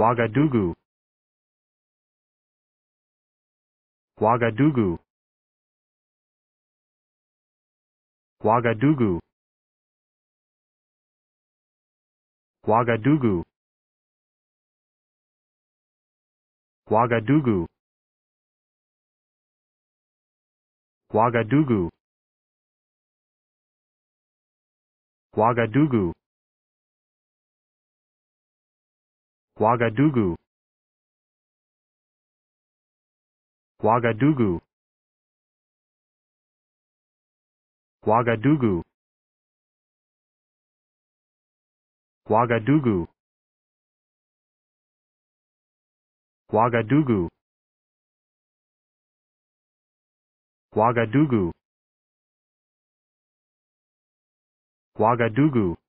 Wagadugu. Wagadugu. Wagadugu. Wagadugu. Wagadugu. Wagadugu. Wagadugu. Wagadugu. Wagadugu. Wagadugu. Wagadugu. Wagadugu. Wagadugu. Wagadugu.